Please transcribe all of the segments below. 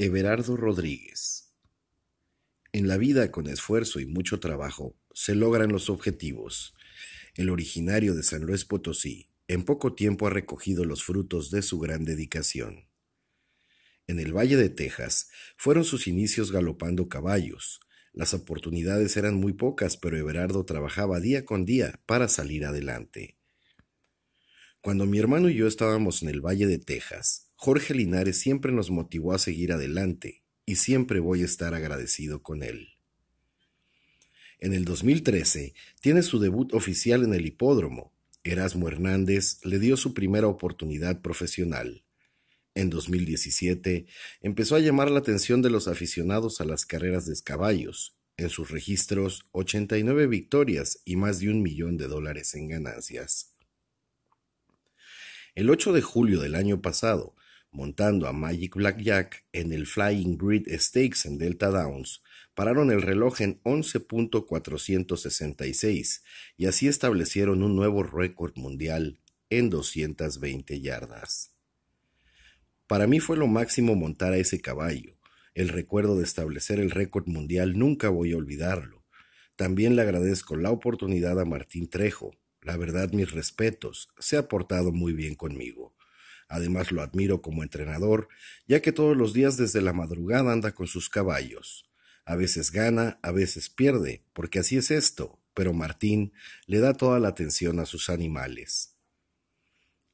Everardo Rodríguez. En la vida con esfuerzo y mucho trabajo se logran los objetivos. El originario de San Luis Potosí en poco tiempo ha recogido los frutos de su gran dedicación. En el Valle de Texas fueron sus inicios galopando caballos. Las oportunidades eran muy pocas, pero Everardo trabajaba día con día para salir adelante. Cuando mi hermano y yo estábamos en el Valle de Texas, Jorge Linares siempre nos motivó a seguir adelante y siempre voy a estar agradecido con él. En el 2013 tiene su debut oficial en el hipódromo. Erasmo Hernández le dio su primera oportunidad profesional. En 2017 empezó a llamar la atención de los aficionados a las carreras de caballos. En sus registros, 89 victorias y más de un millón de dólares en ganancias. El 8 de julio del año pasado, montando a Magic Blackjack en el Flying Breed Stakes en Delta Downs, pararon el reloj en 11.466 y así establecieron un nuevo récord mundial en 220 yardas. Para mí fue lo máximo montar a ese caballo. El recuerdo de establecer el récord mundial nunca voy a olvidarlo. También le agradezco la oportunidad a Martín Trejo. La verdad, mis respetos, se ha portado muy bien conmigo. Además lo admiro como entrenador, ya que todos los días desde la madrugada anda con sus caballos. A veces gana, a veces pierde, porque así es esto, pero Martín le da toda la atención a sus animales.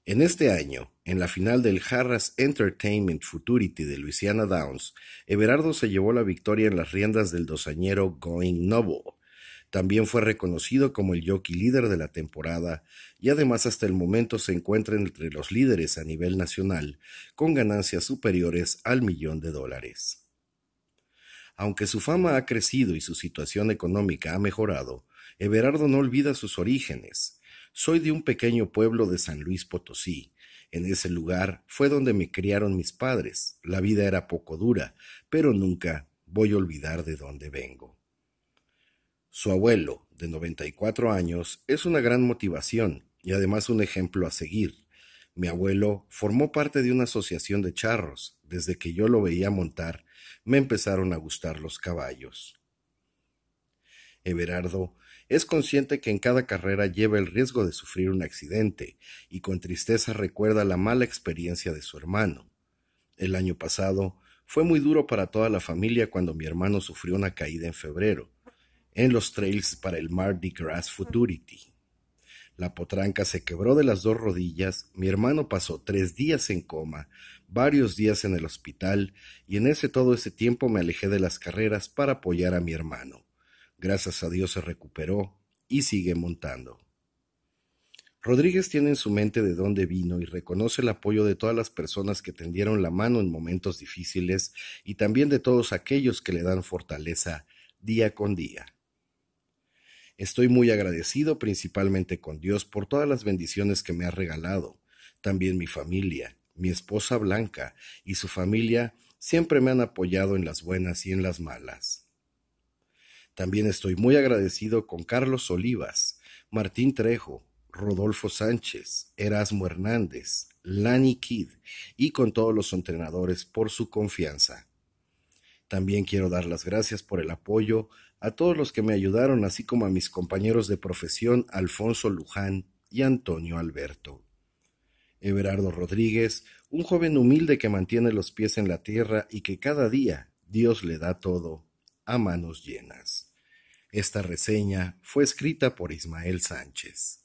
En este año, en la final del Harras Entertainment Futurity de Louisiana Downs, Everardo se llevó la victoria en las riendas del dosañero Going Noble, también fue reconocido como el jockey líder de la temporada y además hasta el momento se encuentra entre los líderes a nivel nacional, con ganancias superiores al millón de dólares. Aunque su fama ha crecido y su situación económica ha mejorado, Everardo no olvida sus orígenes. Soy de un pequeño pueblo de San Luis Potosí. En ese lugar fue donde me criaron mis padres. La vida era poco dura, pero nunca voy a olvidar de dónde vengo. Su abuelo, de 94 años, es una gran motivación y además un ejemplo a seguir. Mi abuelo formó parte de una asociación de charros. Desde que yo lo veía montar, me empezaron a gustar los caballos. Everardo es consciente que en cada carrera lleva el riesgo de sufrir un accidente y con tristeza recuerda la mala experiencia de su hermano. El año pasado fue muy duro para toda la familia cuando mi hermano sufrió una caída en febrero en los trails para el Mardi Grass Futurity. La potranca se quebró de las dos rodillas, mi hermano pasó tres días en coma, varios días en el hospital, y en ese todo ese tiempo me alejé de las carreras para apoyar a mi hermano. Gracias a Dios se recuperó y sigue montando. Rodríguez tiene en su mente de dónde vino y reconoce el apoyo de todas las personas que tendieron la mano en momentos difíciles y también de todos aquellos que le dan fortaleza día con día. Estoy muy agradecido principalmente con Dios por todas las bendiciones que me ha regalado. También mi familia, mi esposa Blanca y su familia siempre me han apoyado en las buenas y en las malas. También estoy muy agradecido con Carlos Olivas, Martín Trejo, Rodolfo Sánchez, Erasmo Hernández, Lani Kid y con todos los entrenadores por su confianza. También quiero dar las gracias por el apoyo a todos los que me ayudaron, así como a mis compañeros de profesión Alfonso Luján y Antonio Alberto. Everardo Rodríguez, un joven humilde que mantiene los pies en la tierra y que cada día Dios le da todo a manos llenas. Esta reseña fue escrita por Ismael Sánchez.